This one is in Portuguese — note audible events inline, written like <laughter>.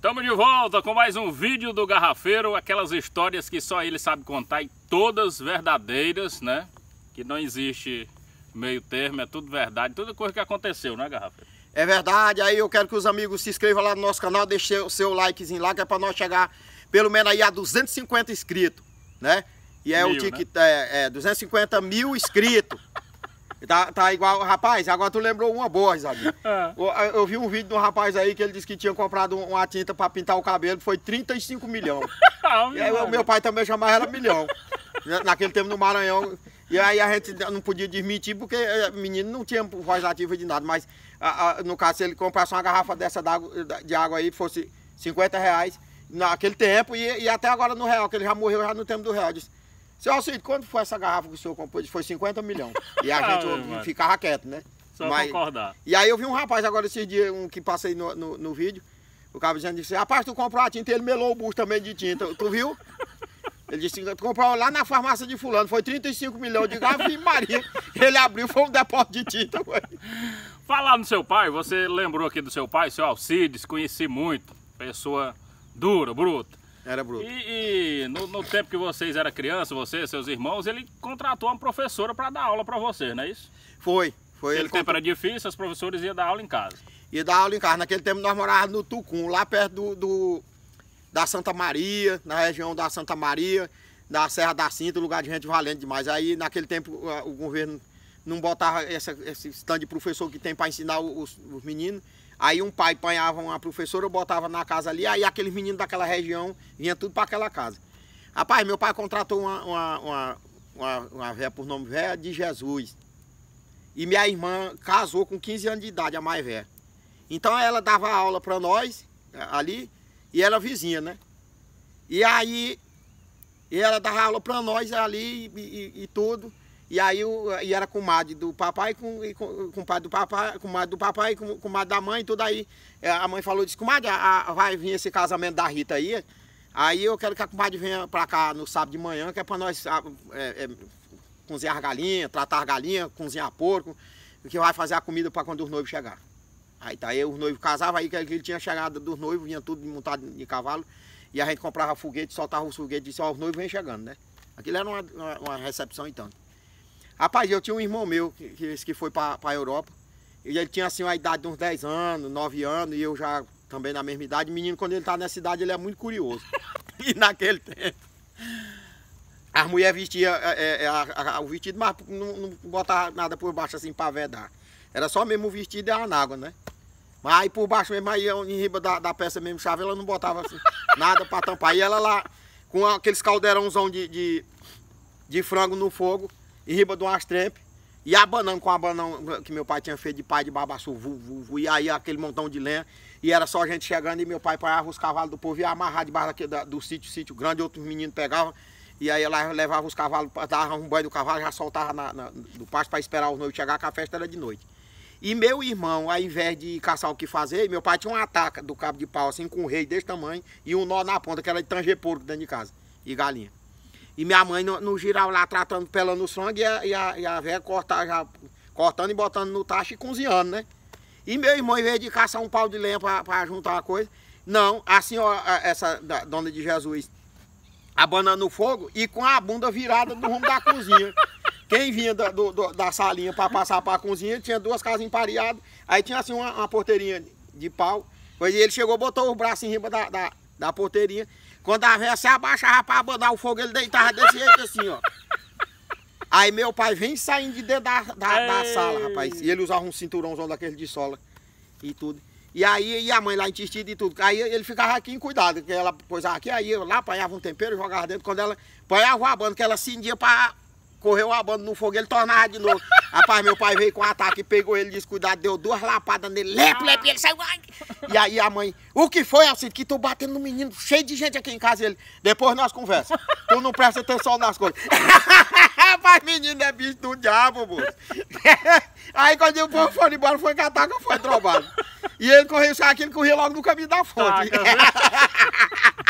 Estamos de volta com mais um vídeo do Garrafeiro, aquelas histórias que só ele sabe contar e todas verdadeiras, né? Que não existe meio termo, é tudo verdade, tudo coisa que aconteceu, né Garrafeiro? É verdade, aí eu quero que os amigos se inscrevam lá no nosso canal, deixem o seu likezinho lá, que é para nós chegar pelo menos aí a 250 inscritos, né? E é mil, o ticket, né? é, é 250 mil inscritos. Tá, tá igual, rapaz, agora tu lembrou uma boa, Risadinho. <laughs> É. Eu, eu, vi um vídeo de um rapaz aí que ele disse que tinha comprado uma tinta pra pintar o cabelo, foi 35 milhões. <laughs> Ah, e aí, o meu pai também chamava ela milhão. Naquele tempo no Maranhão. E aí a gente não podia desmentir, porque eh, menino não tinha voz ativa de nada. Mas a, a, no caso, se ele comprasse uma garrafa dessa de água aí, fosse 50 reais naquele tempo, e, e até agora no real, que ele já morreu já no tempo do real. Disse, seu Alcide, quando foi essa garrafa que o senhor comprou? Foi 50 milhões. E a ah, gente ficava quieto, né? Só Mas... concordar. E aí eu vi um rapaz agora esses dias, um que passei no, no, no vídeo, o cara dizendo, disse, rapaz, tu comprou a tinta, ele melou o busto também de tinta, tu viu? Ele disse, tu comprou lá na farmácia de fulano, foi 35 milhões de garrafa e Maria. Ele abriu, foi um depósito de tinta. Ué. Falar no seu pai, você lembrou aqui do seu pai, seu Alcides, conheci muito, pessoa dura, bruta. Era bruto. E, e no, no, tempo que vocês eram crianças, você, seus irmãos, ele contratou uma professora para dar aula para vocês, não é isso? Foi. foi Naquele ele tempo contra... era difícil, as professores iam dar aula em casa. Ia dar aula em casa. Naquele tempo nós morávamos no Tucum, lá perto do, do da Santa Maria, na região da Santa Maria, da Serra da Cinta, lugar de gente valente demais. Aí naquele tempo o governo não botava essa, esse stand de professor que tem para ensinar os, os meninos. Aí um pai apanhava uma professora, eu botava na casa ali, aí aqueles meninos daquela região vinha tudo para aquela casa. Rapaz, meu pai contratou uma, uma, uma, uma, uma véia por nome Véia de Jesus. E minha irmã casou com 15 anos de idade, a mais velha. Então ela dava aula para nós eh, ali, e ela vizinha, né? E aí e ela dava aula para nós ali e, e, e tudo. E aí e era com o madre do papai, com, e com, com o pai do papai, com o madre do papai, com, com o madre da mãe, tudo aí. É, a mãe falou, disse, comadre, a, a, vai vir esse casamento da Rita aí. Aí eu quero que a comadre venha pra cá no sábado de manhã, que é pra nós a, é, é, cozinhar as galinhas, tratar as galinhas, cozinhar porco, que vai fazer a comida para quando os noivos chegar. Aí tá aí, os noivos casavam, aí que ele tinha chegado dos noivos, vinha tudo montado de cavalo, e a gente comprava foguete, soltava os foguetes, disse, ó, os noivos vêm chegando, né? Aquilo era uma, uma, uma recepção e tanto. Rapaz, eu tinha um irmão meu que, que foi para a Europa. E ele tinha assim uma idade de uns 10 anos, 9 anos, e eu já também na mesma idade. Menino, quando ele estava tá nessa idade, ele é muito curioso. <laughs> e naquele tempo, as mulheres vestiam é, é, é a, a, o vestido, mas não, não botavam nada por baixo assim para vedar. Era só mesmo o vestido e a anágua, né? Mas aí por baixo mesmo, aí em riba da, da peça mesmo, chave, ela não botava assim, <laughs> nada para tampar. E ela lá, com aqueles caldeirãozão de, de, de frango no fogo, em riba de umas e abanando com a banana que meu pai tinha feito de pai de barbaçu, vu, vu, vu, e aí aquele montão de lenha, e era só a gente chegando e meu pai parava os cavalos do povo e ia amarrar debaixo da, do sítio, sítio grande, outros meninos pegavam, e aí lá levava os cavalos, dava um banho do cavalo, já soltava na, na, do pasto para esperar os noivos chegar, que a festa era de noite. E meu irmão, ao invés de caçar o que fazer, meu pai tinha uma ataca do cabo de pau assim, com um rei desse tamanho e um nó na ponta, que era de tanger porco dentro de casa, e galinha. E minha mãe no, no giral lá tratando pela no sangue e a, e a, velha já, cortando e botando no tacho e cozinhando, né? E meu irmão, em vez de caçar um pau de lenha para juntar uma coisa, não, a senhora, essa da, dona de Jesus, abanando o fogo e com a bunda virada no rumo da <laughs> cozinha. Quem vinha da, do, da salinha para passar para a cozinha tinha duas casas empareadas, aí tinha assim uma, uma porteirinha de pau. Pois ele chegou, botou os braços em riba da, da, da porteirinha quando a velha se abaixava pra abanar o fogo, ele deitava desse jeito assim, ó. Aí meu pai vem saindo de dentro da, da, da sala, rapaz. E ele usava um cinturãozão daquele de sola e tudo. E aí e a mãe lá insistida e tudo. Aí ele ficava aqui em cuidado, que ela coisava aqui, aí eu lá apanhava um tempero, jogava dentro. Quando ela apanhava o banda, que ela cindia pra correu a banda no fogo, ele tornava de novo. <laughs> Rapaz, meu pai veio com um ataque, pegou ele descuidado, deu duas lapadas nele, lepe, lepe, ele saiu. E aí a mãe, o que foi, assim que tu batendo no menino, cheio de gente aqui em casa? Ele, depois nós conversa. Tu não presta atenção nas coisas. <laughs> Rapaz, menino é bicho do diabo, moço. <laughs> aí quando o povo foi embora, foi catar que foi trombado. E ele correu, aquele correu logo no caminho da fonte. Taca,